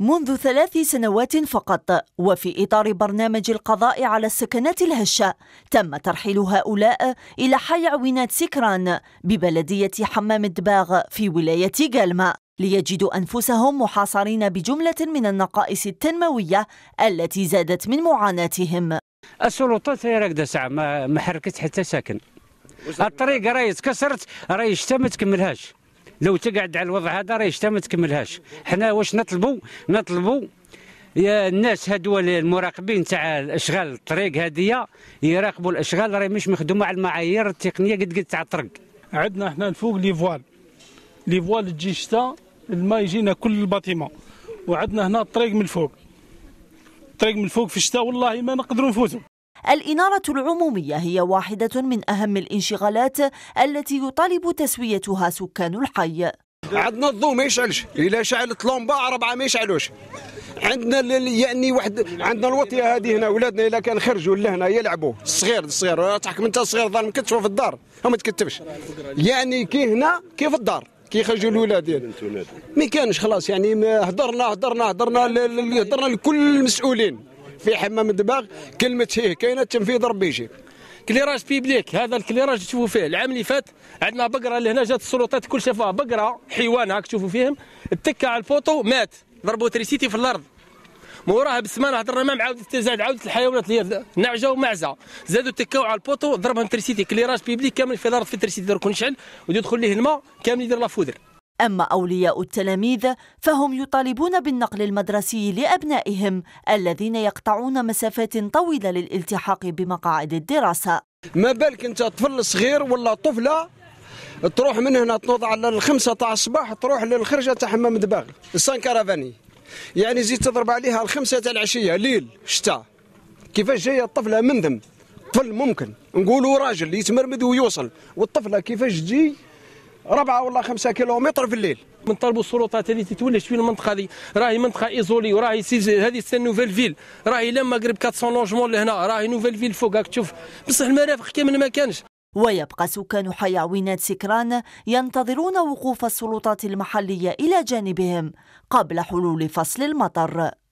منذ ثلاث سنوات فقط وفي إطار برنامج القضاء على السكنات الهشة تم ترحيل هؤلاء إلى حي عوينات سكران ببلدية حمام الدباغ في ولاية جالما ليجدوا أنفسهم محاصرين بجملة من النقائص التنموية التي زادت من معاناتهم السلطات هي راكده ساعه ما حركت حتى ساكن الطريق راهي تكسرت راهي شتا ما تكملهاش لو تقعد على الوضع هذا راه ما تكملهاش حنا واش نطلبوا نطلبوا يا الناس هادو المراقبين تاع الاشغال الطريق هذيا يراقبوا الاشغال راهي مش مخدومه على المعايير التقنيه قد قد تاع الطرق عندنا حنا الفوق لي فوال لي فوال تجي شتا الماء يجينا كل الباطيمه وعندنا هنا الطريق من الفوق الطريق من الفوق في الشتاء والله ما نقدروا نفوتوا الإنارة العمومية هي واحدة من أهم الانشغالات التي يطالب تسويتها سكان الحي عندنا الضوء ما يشعلش الا شعلت لومبا اربعه ما يشعلوش عندنا يعني واحد عندنا الوطيه هذه هنا ولادنا الا كان خرجوا لهنا يلعبوا الصغير الصغير تحكم انت الصغير ظالم كتشوف في الدار وما تكتبش يعني كي هنا كي في الدار كي خرجوا الاولاد ما كانش خلاص يعني هضرنا هضرنا هضرنا هضرنا لكل المسؤولين في حمام الدباغ كلمه فيه كاينه تنفيذ ربي يجيب كليراج بيبليك هذا الكليراج تشوفوا فيه العام اللي فات عندنا بقره لهنا جات السلطات كل شافها بقره حيوان هاك تشوفوا فيهم اتكى على الفوتو مات ضربوا تريسيتي في الارض موراها بسمانه هضرنا معاهم عاود زاد عاود الحيوانات اللي نعجه ومعزه زادوا تكاو على البوطو ضربهم تريسيتي كليراج بيبليك كامل في الارض في تريسيتي درك نشعل ويدخل ليه الماء كامل يدير لا فودر أما أولياء التلاميذ فهم يطالبون بالنقل المدرسي لأبنائهم الذين يقطعون مسافات طويلة للالتحاق بمقاعد الدراسة ما بالك أنت طفل صغير ولا طفلة تروح من هنا تنوض على الخمسة تاع الصباح تروح للخرجة تاع حمام دباغ السان كارافاني يعني زيد تضرب عليها الخمسة تاع العشية ليل شتاء كيفاش جاية الطفلة ذم طفل ممكن نقولوا راجل يتمرمد ويوصل والطفلة كيفاش تجي ربعة ولا خمسة كيلومتر في الليل من طلبوا السلطات اللي تتولش في المنطقه هذه راهي منطقه ايزولي وراهي هذه سان نوفيل فيل راهي لما قرب 400 لوجمون لهنا راهي نوفيل فيل فوق هاك تشوف بصح المرافق كامل ما كانش ويبقى سكان عوينات سكران ينتظرون وقوف السلطات المحليه الى جانبهم قبل حلول فصل المطر